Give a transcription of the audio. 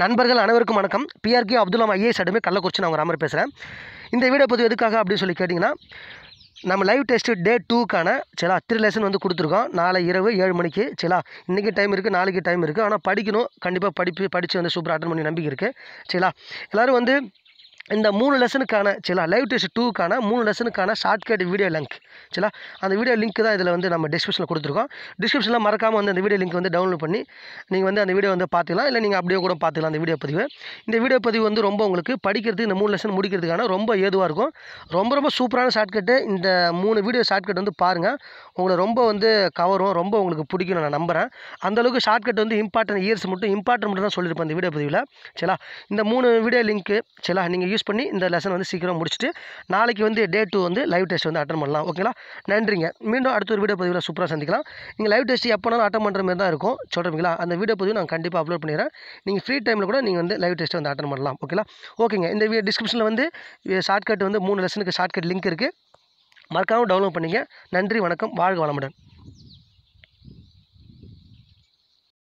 நண்பர்கள் அனைவருக்கும் வணக்கம் பிஆர்கே அப்துல்லாம் ஐஏஎஸ் அடுமே கள்ளக்குறிச்சி நான் உங்கள் ராமர் பேசுகிறேன் இந்த வீடியோ பொது எதுக்காக அப்படின்னு சொல்லி கேட்டிங்கன்னா நம்ம லைவ் டெஸ்ட்டு டே டூக்கான சில அத்திரி லெசன் வந்து கொடுத்துருக்கோம் நாளை இரவு ஏழு மணிக்கு சில இன்றைக்கி டைம் இருக்குது நாளைக்கு டைம் இருக்குது ஆனால் படிக்கணும் கண்டிப்பாக படிப்பு படித்து வந்து சூப்பராக அட்டன் பண்ணி நம்பிக்கை இருக்குது சரிங்களா எல்லோரும் வந்து இந்த மூணு லெசனுக்கான சில லைவ் டெஸ்ட் டூக்கான மூணு லெசனுக்கான ஷார்ட்கட் வீடியோ லிங்க் சில அந்த வீடியோ லிங்க் தான் இதில் வந்து நம்ம டிஸ்கிரிப்ஷனில் கொடுத்துருக்கோம் டிஸ்கிரிப்ஷனில் மறக்காமல் வந்து அந்த வீடியோ லிங்க் வந்து டவுன்லோட் பண்ணி நீங்கள் வந்து அந்த வீடியோ வந்து பார்த்துக்கலாம் இல்லை நீங்கள் அப்படியே கூட பார்த்துக்கலாம் அந்த வீடியோ பதிவு இந்த வீடியோ பதிவு வந்து ரொம்ப உங்களுக்கு படிக்கிறது இந்த மூணு லெசன் முடிக்கிறதுக்கான ரொம்ப ஏதுவாக இருக்கும் ரொம்ப ரொம்ப சூப்பரான ஷார்ட்கட்டு இந்த மூணு வீடியோ ஷார்ட்கட் வந்து பாருங்கள் உங்களை ரொம்ப வந்து கவரும் ரொம்ப உங்களுக்கு பிடிக்கும் நான் நம்புகிறேன் அந்தளவுக்கு ஷார்ட்கட் வந்து இம்பார்ட்டன் இயர்ஸ் மட்டும் இம்பார்ட்டன்ட் மட்டும் தான் சொல்லியிருப்பேன் அந்த வீடியோ பதிவில் சரிங்களா இந்த மூணு வீடியோ லிங்க்கு சரிங்களா நீங்கள் யூஸ் பண்ணி இந்த லெசன் வந்து சீக்கிரம் முடிச்சுட்டு நாளைக்கு வந்து டே டூ வந்து லைவ் டெஸ்ட் வந்து அட்டன் பண்ணலாம் ஓகேங்களா நன்றிங்க மீண்டும் அடுத்த ஒரு வீடியோ பதிவில் சூப்பராக சந்திக்கலாம் நீங்கள் லைவ் டெஸ்ட் எப்போனாலும் அட்டன் பண்ணுற மாதிரி தான் இருக்கும் சொல்கிறீங்களா அந்த வீடியோ பதிவு நான் கண்டிப்பாக அப்லோட் பண்ணிடுறேன் நீங்கள் ஃப்ரீ டைமில் கூட நீங்கள் வந்து லைவ் டெஸ்ட் வந்து அட்டன் பண்ணலாம் ஓகேங்களா ஓகேங்க இந்த டிஸ்கிரிப்ஷனில் வந்து ஷார்ட்கட் வந்து மூணு லெசனுக்கு ஷார்ட்கட் லிங்க் இருக்குது மறக்காமல் டவுன்லோட் பண்ணிங்க நன்றி வணக்கம் வாழ்க வளமுடன்